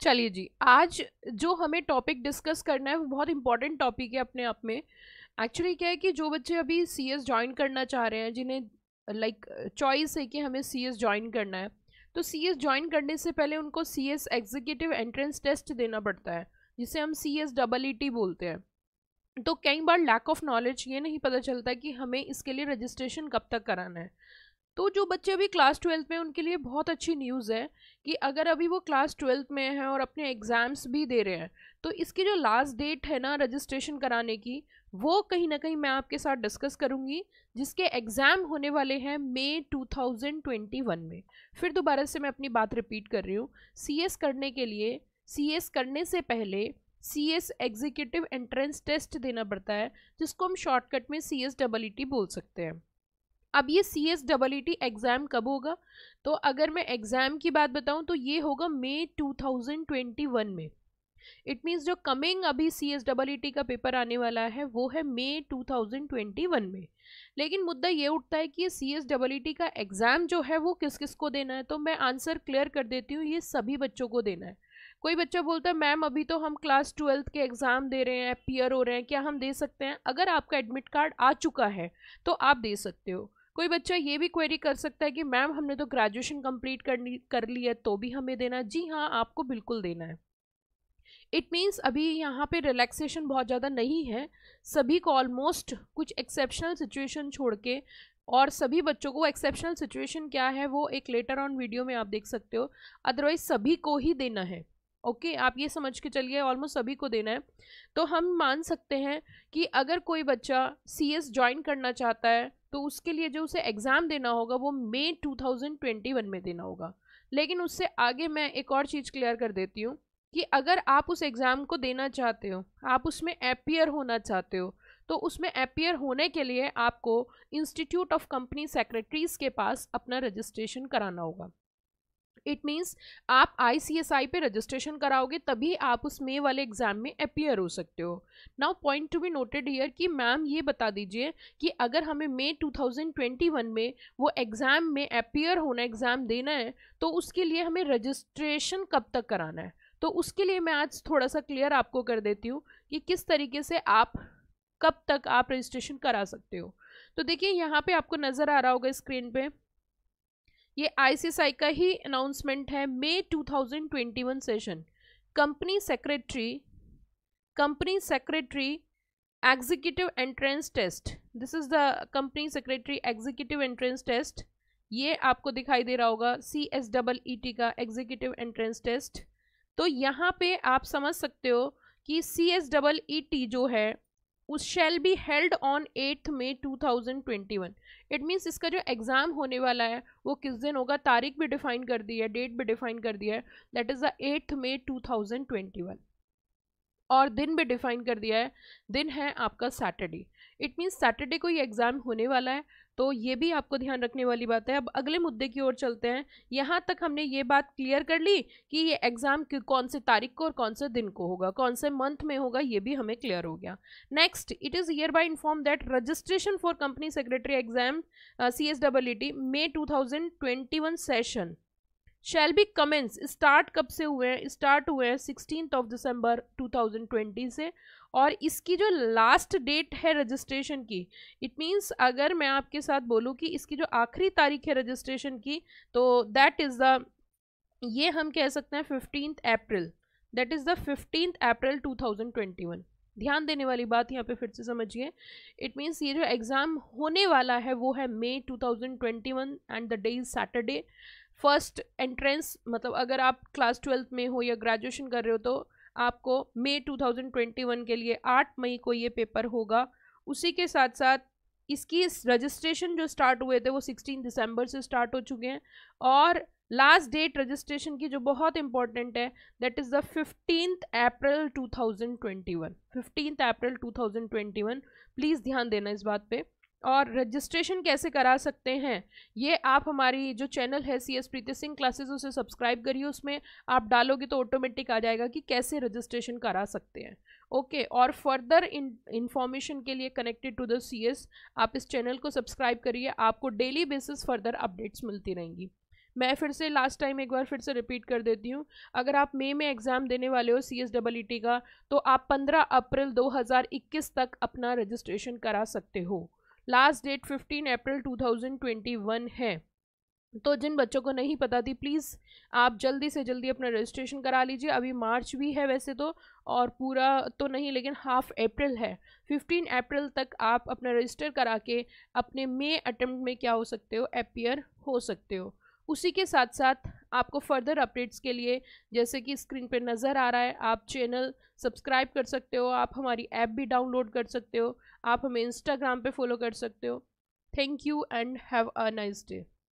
चलिए जी आज जो हमें टॉपिक डिस्कस करना है वो बहुत इंपॉर्टेंट टॉपिक है अपने आप में एक्चुअली क्या है कि जो बच्चे अभी सी एस ज्वाइन करना चाह रहे हैं जिन्हें लाइक चॉइस है कि हमें सी एस ज्वाइन करना है तो सी एस ज्वाइन करने से पहले उनको C S executive entrance test देना पड़ता है जिसे हम C S double E T बोलते हैं तो कई बार लैक ऑफ नॉलेज ये नहीं पता चलता कि हमें इसके लिए रजिस्ट्रेशन कब तक कराना है तो जो बच्चे अभी क्लास ट्वेल्थ में उनके लिए बहुत अच्छी न्यूज़ है कि अगर अभी वो क्लास ट्वेल्थ में हैं और अपने एग्ज़ाम्स भी दे रहे हैं तो इसकी जो लास्ट डेट है ना रजिस्ट्रेशन कराने की वो कहीं ना कहीं मैं आपके साथ डिस्कस करूँगी जिसके एग्ज़ाम होने वाले हैं मई 2021 में फिर दोबारा से मैं अपनी बात रिपीट कर रही हूँ सी करने के लिए सी करने से पहले C S executive entrance test देना पड़ता है जिसको हम शॉर्टकट में C S double E T बोल सकते हैं अब ये C S double E T exam कब होगा तो अगर मैं एग्ज़ाम की बात बताऊँ तो ये होगा मई वन में इट मीन्स जो कमिंग अभी C S double E T का पेपर आने वाला है वो है मई वन में लेकिन मुद्दा ये उठता है कि ये C S double E T का एग्ज़ाम जो है वो किस किस को देना है तो मैं आंसर क्लियर कर देती हूँ ये सभी बच्चों को देना है कोई बच्चा बोलता है मैम अभी तो हम क्लास ट्वेल्थ के एग्ज़ाम दे रहे हैं पियर हो रहे हैं क्या हम दे सकते हैं अगर आपका एडमिट कार्ड आ चुका है तो आप दे सकते हो कोई बच्चा ये भी क्वेरी कर सकता है कि मैम हमने तो ग्रेजुएशन कंप्लीट करनी कर ली है तो भी हमें देना जी हाँ आपको बिल्कुल देना है इट मीन्स अभी यहाँ पे रिलैक्सेशन बहुत ज़्यादा नहीं है सभी को ऑलमोस्ट कुछ एक्सेप्शनल सिचुएशन छोड़ के और सभी बच्चों को एक्सेप्शनल सिचुएशन क्या है वो एक लेटर ऑन वीडियो में आप देख सकते हो अदरवाइज सभी को ही देना है ओके okay, आप ये समझ के चलिए ऑलमोस्ट सभी को देना है तो हम मान सकते हैं कि अगर कोई बच्चा सी एस ज्वाइन करना चाहता है तो उसके लिए जो उसे एग्ज़ाम देना होगा वो मई 2021 में देना होगा लेकिन उससे आगे मैं एक और चीज़ क्लियर कर देती हूँ कि अगर आप उस एग्ज़ाम को देना चाहते हो आप उसमें अपियर होना चाहते हो तो उसमें अपियर होने के लिए आपको इंस्टीट्यूट ऑफ कंपनी सेक्रेटरीज़ के पास अपना रजिस्ट्रेशन कराना होगा इट मीन्स आप आई पे रजिस्ट्रेशन कराओगे तभी आप उस मे वाले एग्जाम में अपियर हो सकते हो now point to be noted here कि मैम ये बता दीजिए कि अगर हमें मे 2021 में वो एग्ज़ाम में अपियर होना एग्ज़ाम देना है तो उसके लिए हमें रजिस्ट्रेशन कब तक कराना है तो उसके लिए मैं आज थोड़ा सा क्लियर आपको कर देती हूँ कि किस तरीके से आप कब तक आप रजिस्ट्रेशन करा सकते हो तो देखिए यहाँ पे आपको नज़र आ रहा होगा स्क्रीन पे ये आईसीएसआई का ही अनाउंसमेंट है मई 2021 session company secretary company secretary executive entrance test this is the company secretary executive entrance test ये आपको दिखाई दे रहा होगा C S double E T का एग्जीक्यूटिव एंट्रेंस टेस्ट तो यहाँ पे आप समझ सकते हो कि C S double E T जो है उस shall be held on eighth May 2021 it means इसका जो एग्ज़ाम होने वाला है वो किस दिन होगा तारीख भी डिफाइन कर दी है डेट भी डिफाइन कर दिया है that is the eighth May 2021 और दिन भी डिफाइन कर दिया है दिन है आपका सैटरडे इट मीन्स सैटरडे को ये एग्ज़ाम होने वाला है तो ये भी आपको ध्यान रखने वाली बात है अब अगले मुद्दे की ओर चलते हैं यहाँ तक हमने ये बात क्लियर कर ली कि ये एग्ज़ाम कौन से तारीख को और कौन से दिन को होगा कौन से मंथ में होगा ये भी हमें क्लियर हो गया next it is hereby inform that registration for company secretary exam C S double E T May two thousand twenty one session shall be commence start कब से हुए हैं स्टार्ट हुए हैं सिक्सटीन ऑफ दिसंबर 2020 से और इसकी जो लास्ट डेट है रजिस्ट्रेशन की इट मीन्स अगर मैं आपके साथ बोलूँ कि इसकी जो आखिरी तारीख है रजिस्ट्रेशन की तो दैट इज़ द ये हम कह सकते हैं fifteen April that is the fifteen April 2021 ध्यान देने वाली बात यहाँ पे फिर से समझिए इट मीन्स ये जो एग्ज़ाम होने वाला है वो है मई 2021 and the day is Saturday first entrance मतलब अगर आप क्लास ट्वेल्थ में हो या ग्रेजुएशन कर रहे हो तो आपको मई 2021 के लिए 8 मई को ये पेपर होगा उसी के साथ साथ इसकी रजिस्ट्रेशन जो स्टार्ट हुए थे वो 16 दिसंबर से स्टार्ट हो चुके हैं और लास्ट डेट रजिस्ट्रेशन की जो बहुत इंपॉर्टेंट है that is the fifteen April 2021 thousand April 2021 please ध्यान देना इस बात पर और रजिस्ट्रेशन कैसे करा सकते हैं ये आप हमारी जो चैनल है C S Preeti Singh classes उसे सब्सक्राइब करिए उसमें आप डालोगे तो ऑटोमेटिक आ जाएगा कि कैसे रजिस्ट्रेशन करा सकते हैं ओके okay, और फर्दर इन इन्फॉर्मेशन के लिए connected to the C S आप इस चैनल को सब्सक्राइब करिए आपको डेली बेसिस फर्दर अपडेट्स मिलती रहेंगी मैं फिर से लास्ट टाइम एक बार फिर से रिपीट कर देती हूँ अगर आप मई में, में एग्ज़ाम देने वाले हो C S double E T का तो आप 15 अप्रैल 2021 तक अपना रजिस्ट्रेशन करा सकते हो लास्ट डेट 15 अप्रैल 2021 है तो जिन बच्चों को नहीं पता थी प्लीज़ आप जल्दी से जल्दी अपना रजिस्ट्रेशन करा लीजिए अभी मार्च भी है वैसे तो और पूरा तो नहीं लेकिन हाफ अप्रैल है 15 अप्रैल तक आप अपना रजिस्टर करा के अपने मे अटैम्प्ट में क्या हो सकते हो अपियर हो सकते हो उसी के साथ साथ आपको फर्दर अपडेट्स के लिए जैसे कि स्क्रीन पर नज़र आ रहा है आप चैनल सब्सक्राइब कर सकते हो आप हमारी ऐप भी डाउनलोड कर सकते हो आप हमें इंस्टाग्राम पे फॉलो कर सकते हो thank you and have a nice day